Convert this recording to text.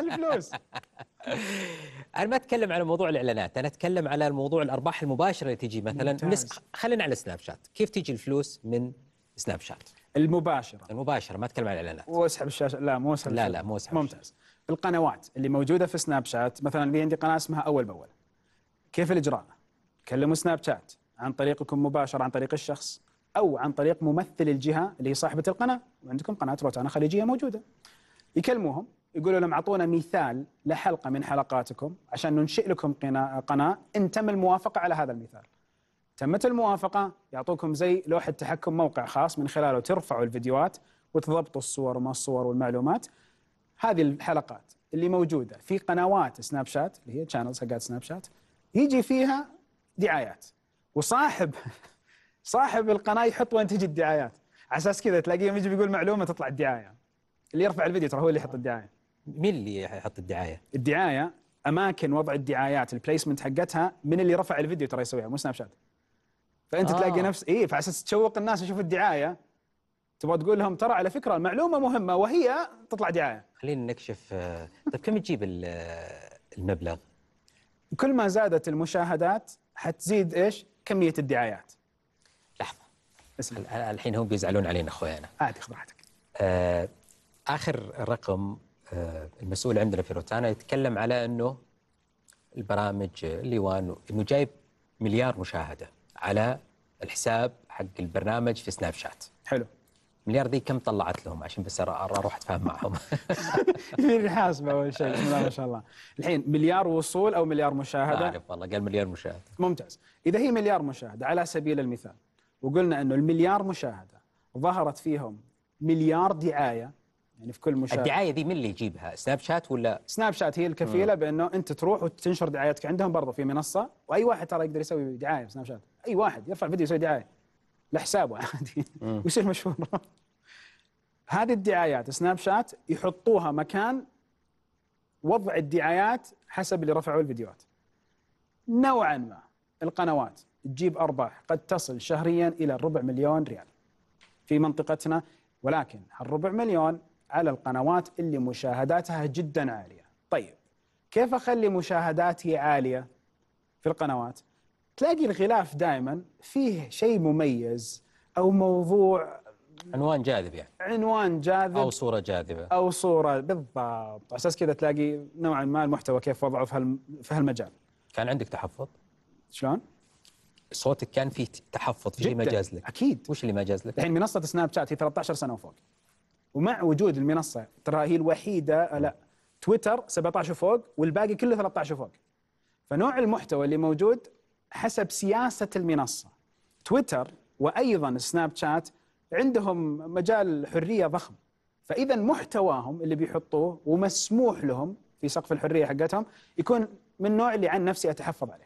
الفلوس انا ما اتكلم على موضوع الاعلانات انا اتكلم على موضوع الارباح المباشره اللي تجي مثلا من خلينا على سناب شات كيف تيجي الفلوس من سناب شات المباشره المباشره ما اتكلم عن الاعلانات واسحب الشاشه لا مو اسحب لا لا مو اسحب ممتاز القنوات اللي موجوده في سناب شات مثلا لي عندي قناه اسمها اول باول كيف الاجراء كلموا سناب شات عن طريقكم مباشره عن طريق الشخص او عن طريق ممثل الجهه اللي هي صاحبه القناه وعندكم قناه روتانا خليجيه موجوده يكلموهم يقولوا لهم اعطونا مثال لحلقه من حلقاتكم عشان ننشئ لكم قناه ان تم الموافقه على هذا المثال. تمت الموافقه يعطوكم زي لوحه تحكم موقع خاص من خلاله ترفعوا الفيديوهات وتضبطوا الصور وما الصور والمعلومات. هذه الحلقات اللي موجوده في قنوات سناب شات اللي هي شانلز حقات سناب شات يجي فيها دعايات وصاحب صاحب القناه يحط وين تجي الدعايات على اساس كذا تلاقيه يجي بيقول معلومه تطلع الدعايه اللي يرفع الفيديو ترى هو اللي يحط الدعايه مين اللي يحط الدعايه؟ الدعايه اماكن وضع الدعايات البليسمنت حقتها من اللي رفع الفيديو ترى يسويها مو سناب شات فانت آه. تلاقي نفس اي فعشان تشوق الناس يشوفوا الدعايه تبغى تقول لهم ترى على فكره المعلومه مهمه وهي تطلع دعايه خلينا نكشف آه، طيب كم تجيب آه، المبلغ؟ كل ما زادت المشاهدات حتزيد ايش؟ كميه الدعايات لحظه اسمع الحين هم بيزعلون علينا اخوينا. عادي خذ راحتك آه اخر رقم المسؤول عندنا في روتانا يتكلم على انه البرامج اللي وان انه جايب مليار مشاهده على الحساب حق البرنامج في سناب شات حلو مليار ذي كم طلعت لهم عشان بس اروح اتفاهم معهم في الحاسبه اول شيء بسم الله ما شاء الله الحين مليار وصول او مليار مشاهده اعرف والله قال مليار مشاهده ممتاز اذا هي مليار مشاهده على سبيل المثال وقلنا انه المليار مشاهده ظهرت فيهم مليار دعايه يعني في كل مشاهد الدعايه دي من اللي يجيبها سناب شات ولا سناب شات هي الكفيله آه. بانه انت تروح وتنشر دعايتك عندهم برضه في منصه واي واحد ترى يقدر يسوي دعايه في سناب شات اي واحد يرفع فيديو يسوي دعايه لحسابه عادي ويصير مشهور هذه الدعايات سناب شات يحطوها مكان وضع الدعايات حسب اللي رفعوا الفيديوهات نوعا ما القنوات تجيب ارباح قد تصل شهريا الى الربع مليون ريال في منطقتنا ولكن هالربع مليون على القنوات اللي مشاهداتها جدا عاليه طيب كيف اخلي مشاهداتي عاليه في القنوات تلاقي الغلاف دائما فيه شيء مميز او موضوع عنوان جاذب يعني عنوان جاذب او صوره جاذبه او صوره بالضبط على اساس كذا تلاقي نوعا ما المحتوى كيف وضعه في في هالمجال كان عندك تحفظ شلون صوتك كان فيه تحفظ في ما جاز لك اكيد وش اللي ما جاز لك الحين منصه سناب شات هي 13 سنه وفوق ومع وجود المنصه ترى هي الوحيده آه، لا تويتر 17 فوق والباقي كله 13 فوق فنوع المحتوى اللي موجود حسب سياسه المنصه تويتر وايضا سناب شات عندهم مجال حريه ضخم فاذا محتواهم اللي بيحطوه ومسموح لهم في سقف الحريه حقتهم يكون من النوع اللي عن نفسي اتحفظ عليه